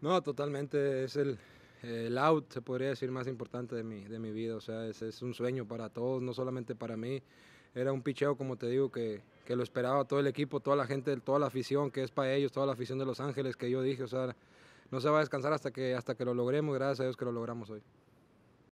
No, totalmente. Es el, out, se podría decir, más importante de mi, de mi vida. O sea, es, es un sueño para todos, no solamente para mí. Era un picheo, como te digo, que, que, lo esperaba todo el equipo, toda la gente, toda la afición, que es para ellos, toda la afición de Los Ángeles, que yo dije, o sea, no se va a descansar hasta que, hasta que lo logremos. Gracias a Dios que lo logramos hoy.